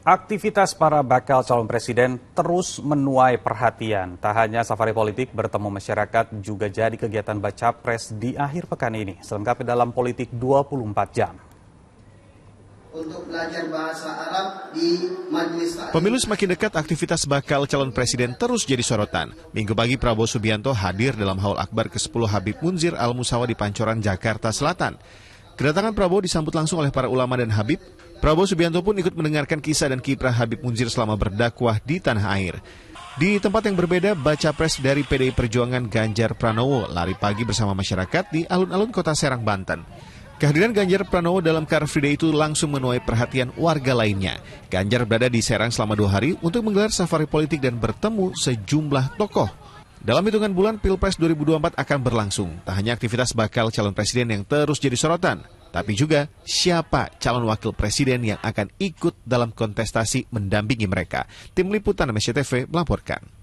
Aktivitas para bakal calon presiden terus menuai perhatian. Tak hanya safari politik, bertemu masyarakat juga jadi kegiatan baca pres di akhir pekan ini. Selengkapnya dalam politik 24 jam. Untuk belajar bahasa Arab di Majelis Pemilu semakin dekat, aktivitas bakal calon presiden terus jadi sorotan. Minggu pagi Prabowo Subianto hadir dalam haul akbar ke-10 Habib Munzir Al-Musawa di Pancoran, Jakarta Selatan. Kedatangan Prabowo disambut langsung oleh para ulama dan Habib, Prabowo Subianto pun ikut mendengarkan kisah dan kiprah Habib Munzir selama berdakwah di tanah air. Di tempat yang berbeda, baca pres dari PDI Perjuangan Ganjar Pranowo lari pagi bersama masyarakat di alun-alun kota Serang, Banten. Kehadiran Ganjar Pranowo dalam Car Free Day itu langsung menuai perhatian warga lainnya. Ganjar berada di Serang selama dua hari untuk menggelar safari politik dan bertemu sejumlah tokoh. Dalam hitungan bulan, Pilpres 2024 akan berlangsung. Tak hanya aktivitas bakal calon presiden yang terus jadi sorotan, tapi juga siapa calon wakil presiden yang akan ikut dalam kontestasi mendampingi mereka. Tim Liputan MSCTV melaporkan.